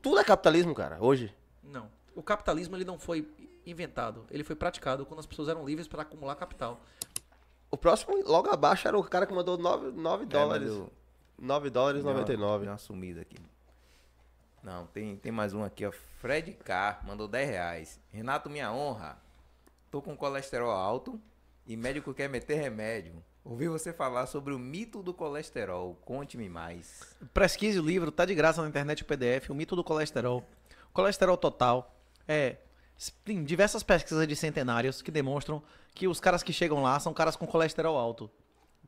Tudo é capitalismo, cara, hoje. Não. O capitalismo ele não foi inventado, ele foi praticado quando as pessoas eram livres para acumular capital. O próximo, logo abaixo, era o cara que mandou 9, 9 é, dólares. É, eu... 9 dólares e 99. Deu uma sumida aqui. Não, tem, tem mais um aqui, ó. Fred K mandou 10 reais. Renato, minha honra. Tô com colesterol alto e médico quer meter remédio. Ouvi você falar sobre o mito do colesterol. Conte-me mais. Pesquise o livro, tá de graça na internet o PDF, o mito do colesterol. colesterol total é tem diversas pesquisas de centenários que demonstram que os caras que chegam lá são caras com colesterol alto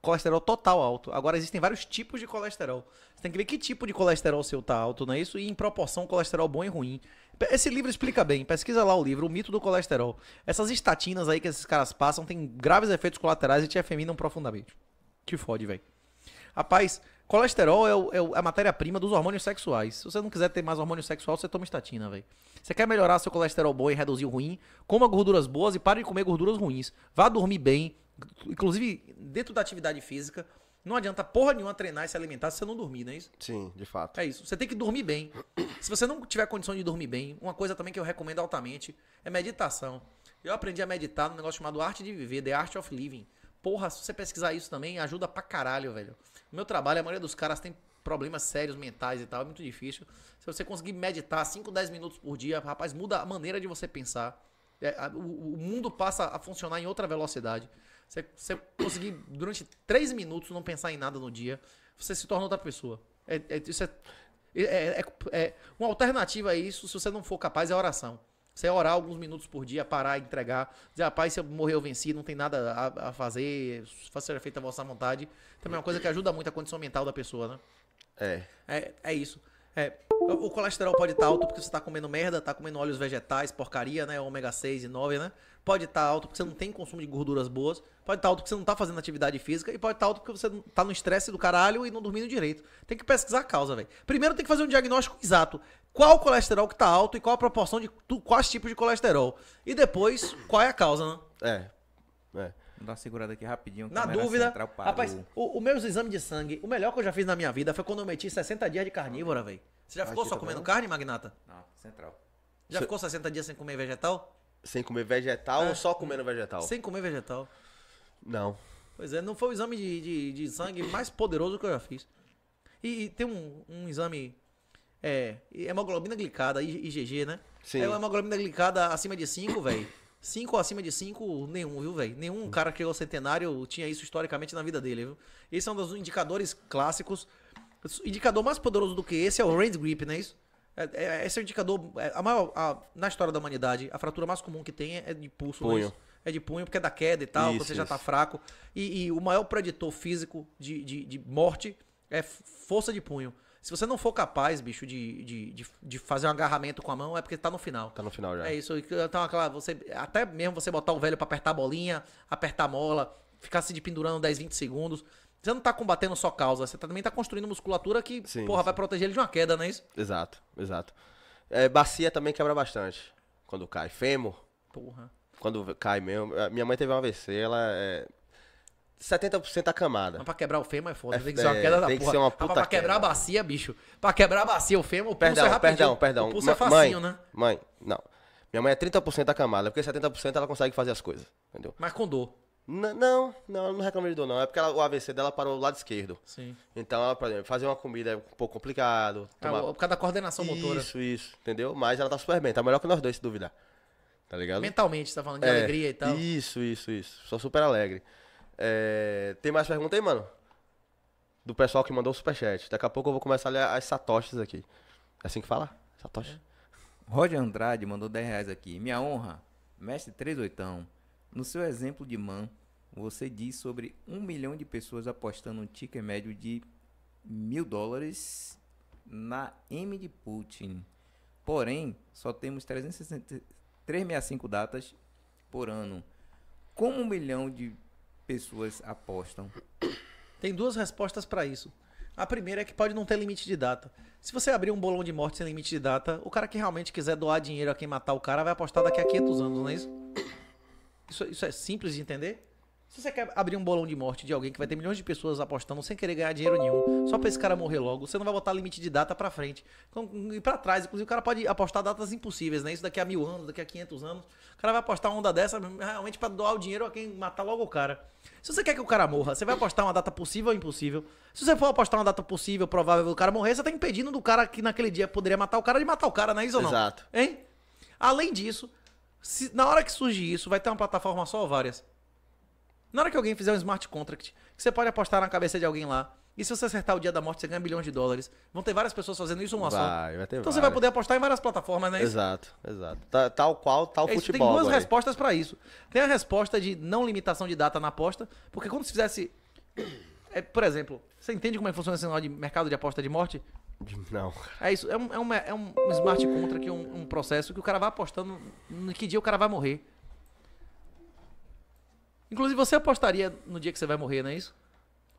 colesterol total alto. Agora existem vários tipos de colesterol. Você tem que ver que tipo de colesterol seu tá alto, não é isso? E em proporção, colesterol bom e ruim. Esse livro explica bem. Pesquisa lá o livro, O Mito do Colesterol. Essas estatinas aí que esses caras passam têm graves efeitos colaterais e te afeminam profundamente. que fode, velho. Rapaz, colesterol é, é, o, é a matéria-prima dos hormônios sexuais. Se você não quiser ter mais hormônio sexual, você toma estatina, velho. Você quer melhorar seu colesterol bom e reduzir o ruim? Coma gorduras boas e pare de comer gorduras ruins. Vá dormir bem, inclusive dentro da atividade física, não adianta porra nenhuma treinar e se alimentar se você não dormir, não é isso? Sim, de fato. É isso. Você tem que dormir bem. Se você não tiver condição de dormir bem, uma coisa também que eu recomendo altamente é meditação. Eu aprendi a meditar num negócio chamado Arte de Viver, The Art of Living. Porra, se você pesquisar isso também, ajuda pra caralho, velho. No meu trabalho, a maioria dos caras tem problemas sérios mentais e tal, é muito difícil. Se você conseguir meditar 5, 10 minutos por dia, rapaz, muda a maneira de você pensar. É, a, o, o, mundo passa a funcionar em outra velocidade. Você, você conseguir, durante três minutos, não pensar em nada no dia, você se torna outra pessoa. É, é isso é, é, é, é Uma alternativa a isso, se você não for capaz, é oração. Você orar alguns minutos por dia, parar, entregar, dizer, rapaz, ah, se eu morrer, eu venci, não tem nada a, a fazer, faça feita a vossa vontade. Também é uma coisa que ajuda muito a condição mental da pessoa, né? É. É, é isso. É, o colesterol pode estar tá alto porque você está comendo merda, está comendo óleos vegetais, porcaria, né? Ômega 6 e 9, né? Pode estar tá alto porque você não tem consumo de gorduras boas. Pode estar tá alto porque você não está fazendo atividade física. E pode estar alto porque você está no estresse do caralho e não dormindo direito. Tem que pesquisar a causa, velho. Primeiro tem que fazer um diagnóstico exato. Qual colesterol que está alto e qual a proporção de quais tipos de colesterol. E depois, qual é a causa, né? É. É. Vou dar uma segurada aqui rapidinho. Na dúvida, rapaz, o, o meus exames de sangue, o melhor que eu já fiz na minha vida foi quando eu meti 60 dias de carnívora, velho. Você já ah, ficou só tá comendo carne, Magnata? Não, central. Já Se- ficou 60 dias sem comer vegetal? Sem comer vegetal é. ou só comendo vegetal? Sem comer vegetal. Não. Pois é, não foi o exame de, de, de sangue mais poderoso que eu já fiz. E, e tem um, um exame. É, hemoglobina glicada, IgG, né? Sim. É uma hemoglobina glicada acima de 5, velho. Cinco acima de cinco, nenhum, viu, velho? Nenhum hum. cara que chegou centenário tinha isso historicamente na vida dele, viu? Esse é um dos indicadores clássicos. O indicador mais poderoso do que esse é o range grip, né? Isso? É, é, esse é o indicador. É, a maior, a, na história da humanidade, a fratura mais comum que tem é de pulso. É punho. É de punho, porque é da queda e tal, isso, você isso. já tá fraco. E, e, o maior preditor físico de, de, de morte é força de punho. Se você não for capaz, bicho, de, de, de, de fazer um agarramento com a mão, é porque tá no final. Tá no final já. É isso. Então, aquela, você, até mesmo você botar o velho para apertar a bolinha, apertar a mola, ficar se pendurando 10, 20 segundos. Você não tá combatendo só causa, você tá, também tá construindo musculatura que, sim, porra, sim. vai proteger ele de uma queda, não é isso? Exato, exato. É, bacia também quebra bastante quando cai. Fêmur. Porra. Quando cai mesmo. Minha mãe teve uma AVC, ela é, 70% a camada. Mas pra quebrar o fêmur é foda. É tem que ser uma é, queda é, da tem porra. Que ser uma ah, puta ah, pra quebrar a bacia, bicho. Pra quebrar a bacia, o fêmur, o pulso é rapidinho. Perdão, perdão. O pulso é facinho, mãe, né? Mãe, não. Minha mãe é 30% acamada, camada, porque 70% ela consegue fazer as coisas, entendeu? Mas com dor. N não, não, ela não reclama de dor, não. É porque ela, o AVC dela parou do lado esquerdo. Sim. Então, ela, por exemplo, fazer uma comida é um pouco complicado. É, tomar... É, por causa da coordenação isso, motora. Isso, isso, entendeu? Mas ela tá super bem, tá melhor que nós dois, se duvidar. Tá ligado? Mentalmente, você tá falando de é, alegria e tal. Isso, isso, isso. Sou super alegre. É... Tem mais pergunta aí, mano? Do pessoal que mandou o superchat. Daqui a pouco eu vou começar a ler as satoshis aqui. É assim que fala? Satoshi? Roger Andrade mandou 10 reais aqui. Minha honra, mestre 38. No seu exemplo de man, você diz sobre um milhão de pessoas apostando um ticket médio de mil dólares na M de Putin. Porém, só temos 365 datas por ano. Como um milhão de pessoas apostam? Tem duas respostas para isso. A primeira é que pode não ter limite de data. Se você abrir um bolão de morte sem limite de data, o cara que realmente quiser doar dinheiro a quem matar o cara vai apostar daqui a 500 anos, não é isso? Isso, isso é simples de entender? Se você quer abrir um bolão de morte de alguém que vai ter milhões de pessoas apostando sem querer ganhar dinheiro nenhum, só pra esse cara morrer logo, você não vai botar limite de data pra frente e pra trás. Inclusive, o cara pode apostar datas impossíveis, né? Isso daqui a mil anos, daqui a 500 anos. O cara vai apostar uma onda dessa realmente pra doar o dinheiro a quem matar logo o cara. Se você quer que o cara morra, você vai apostar uma data possível ou impossível. Se você for apostar uma data possível, provável do cara morrer, você tá impedindo do cara que naquele dia poderia matar o cara de matar o cara, não é isso ou não? Exato. Hein? Além disso, se, na hora que surge isso, vai ter uma plataforma só ou várias na hora que alguém fizer um smart contract, você pode apostar na cabeça de alguém lá. E se você acertar o dia da morte, você ganha milhões de dólares. Vão ter várias pessoas fazendo isso uma vai, só. Vai então várias. você vai poder apostar em várias plataformas, né? Exato, exato. Tá, tal qual, tal é futebol. Tem duas aí. respostas para isso. Tem a resposta de não limitação de data na aposta, porque quando se fizesse. É, por exemplo, você entende como é que funciona esse de mercado de aposta de morte? Não. É isso. É um, é um, é um smart contract um, um processo que o cara vai apostando no que dia o cara vai morrer. Inclusive, você apostaria no dia que você vai morrer, não é isso?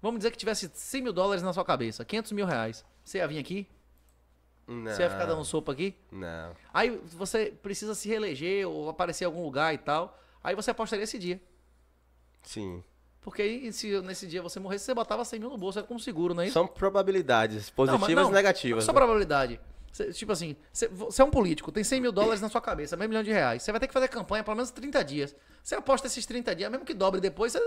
Vamos dizer que tivesse 100 mil dólares na sua cabeça, 500 mil reais. Você ia vir aqui? Não. Você ia ficar dando sopa aqui? Não. Aí você precisa se reeleger ou aparecer em algum lugar e tal. Aí você apostaria esse dia. Sim. Porque aí, se nesse dia você morresse, você botava 100 mil no bolso, era como seguro, não é isso? São probabilidades, positivas não, não, e negativas. Só né? probabilidade. Cê, tipo assim, você é um político, tem 100 mil dólares na sua cabeça, meio milhão de reais. Você vai ter que fazer campanha pelo menos 30 dias. Você aposta esses 30 dias, mesmo que dobre depois, cê,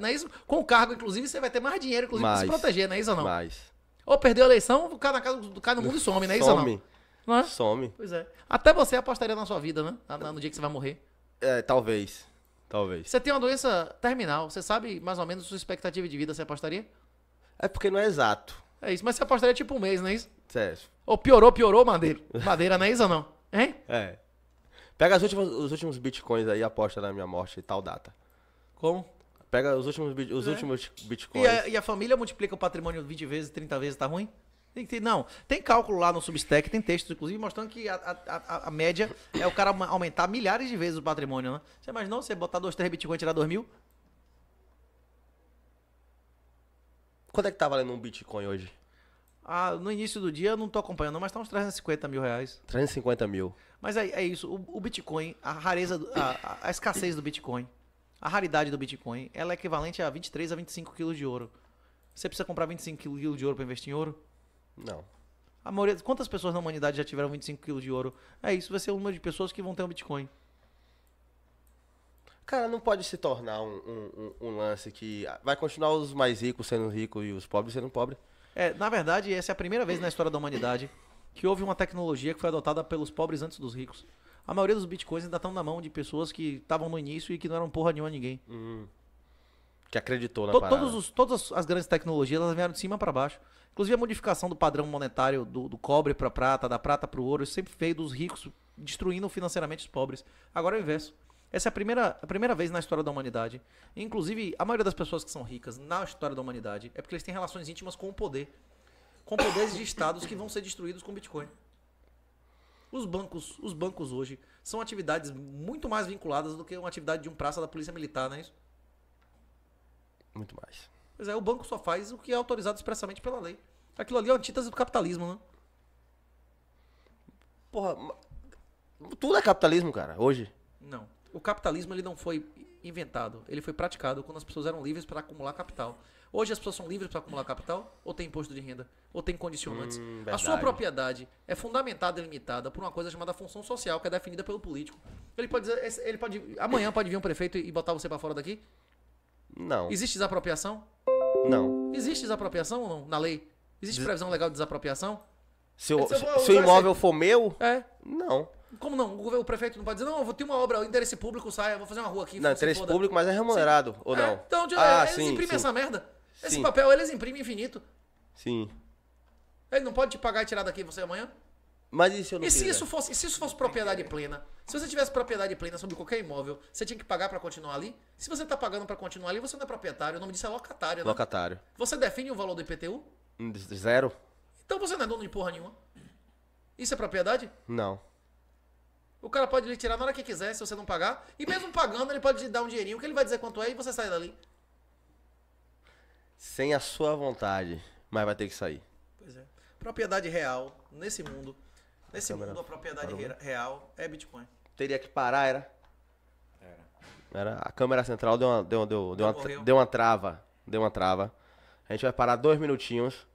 não é isso? Com o cargo, inclusive, você vai ter mais dinheiro, inclusive, mais, pra se proteger, não é isso ou não? Mais. Ou perdeu a eleição, o na casa, cara no mundo e some, não é isso some. ou não? não é? Some. Pois é. Até você apostaria na sua vida, né? No dia que você vai morrer. É, talvez. Talvez. Você tem uma doença terminal, você sabe mais ou menos sua expectativa de vida, você apostaria? É porque não é exato. É isso, mas você apostaria tipo um mês, não é isso? Certo. Ou é piorou, piorou, Madeira. Madeira não é isso não? Hein? É. Pega os últimos bitcoins aí, aposta na minha morte e tal data. Como? Pega os últimos, os é. últimos bitcoins. E a, e a, família multiplica o patrimônio 20 vezes, 30 vezes, tá ruim? Tem ter, não, tem cálculo lá no Substack, tem textos, inclusive, mostrando que a, a, a, média é o cara aumentar milhares de vezes o patrimônio, né? Você imaginou você botar 2, 3 bitcoins e tirar 2 mil? Quanto é que tá valendo um bitcoin hoje? Ah, no início do dia eu não tô acompanhando, mas tá uns 350 mil reais. 350 mil. Mas é, é isso. O, o, Bitcoin, a rareza, a, a, a, escassez do Bitcoin, a raridade do Bitcoin, ela é equivalente a 23 a 25 quilos de ouro. Você precisa comprar 25 quilos de ouro para investir em ouro? Não. A maioria, quantas pessoas na humanidade já tiveram 25 quilos de ouro? É isso, vai ser o número de pessoas que vão ter um Bitcoin. Cara, não pode se tornar um, um, um lance que vai continuar os mais ricos sendo ricos e os pobres sendo pobres. É, na verdade, essa é a primeira vez na história da humanidade que houve uma tecnologia que foi adotada pelos pobres antes dos ricos. A maioria dos bitcoins ainda estão na mão de pessoas que estavam no início e que não eram porra nenhuma a ninguém. Hum. Que acreditou na to parada. Todos os, todas as grandes tecnologias elas vieram de cima para baixo. Inclusive a modificação do padrão monetário do, do cobre para prata, da prata para o ouro, sempre veio dos ricos destruindo financeiramente os pobres. Agora é o inverso. Essa é a primeira, a primeira vez na história da humanidade. Inclusive, a maioria das pessoas que são ricas na história da humanidade é porque eles têm relações íntimas com o poder. Com poderes de estados que vão ser destruídos com Bitcoin. Os bancos, os bancos hoje são atividades muito mais vinculadas do que uma atividade de um praça da polícia militar, não é isso? Muito mais. Pois é, o banco só faz o que é autorizado expressamente pela lei. Aquilo ali é uma antítese do capitalismo, né? Porra, tudo é capitalismo, cara, hoje. Não o capitalismo ele não foi inventado, ele foi praticado quando as pessoas eram livres para acumular capital. Hoje as pessoas são livres para acumular capital, ou tem imposto de renda, ou tem condicionantes. Hum, a sua propriedade é fundamentada e limitada por uma coisa chamada função social, que é definida pelo político. Ele pode dizer, ele pode, amanhã pode vir um prefeito e botar você para fora daqui? Não. Existe desapropriação? Não. Existe desapropriação ou não na lei? Existe previsão legal de desapropriação? Se o, se, se o imóvel ser... for meu? É. Não. Como não? O, prefeito não pode dizer, não, eu vou ter uma obra, o interesse público sai, eu vou fazer uma rua aqui. Não, interesse foda. público, mas é remunerado, sim. É, ou não? É, então, ah, eles sim, imprimem sim. essa merda. Esse papel eles imprimem infinito. Sim. Ele não pode te pagar e tirar daqui você amanhã? Mas e se eu não E se isso, fosse, e se isso fosse propriedade plena? Se você tivesse propriedade plena sobre qualquer imóvel, você tinha que pagar para continuar ali? Se você tá pagando para continuar ali, você não é proprietário. O nome disso é locatário, né? Locatário. Você define o valor do IPTU? Hum, zero. Então você não é dono de porra nenhuma. Isso é propriedade? Não. O cara pode lhe tirar na hora que quiser, se você não pagar. E mesmo pagando, ele pode lhe dar um dinheirinho, que ele vai dizer quanto é e você sai dali. Sem a sua vontade, mas vai ter que sair. Pois é. Propriedade real, nesse mundo, nesse a mundo a propriedade real é Bitcoin. Teria que parar, era? Era. era. A câmera central deu uma, deu, deu, deu, deu uma, deu uma trava. Deu uma trava. A gente vai parar dois minutinhos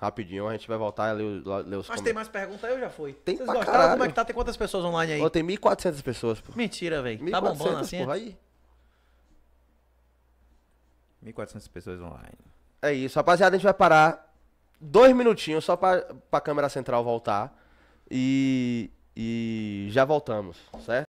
Rapidinho, a gente vai voltar e ler, os Mas comentários. tem mais perguntas? Eu já fui. Tem Vocês pra gostaram? Como é que tá? Tem quantas pessoas online aí? Ó, tem 1.400 pessoas, pô. Mentira, velho. Tá bombando assim? Porra, aí. 1.400 pessoas online. É isso. Rapaziada, a gente vai parar dois minutinhos só pra, pra câmera central voltar. E, e já voltamos, certo?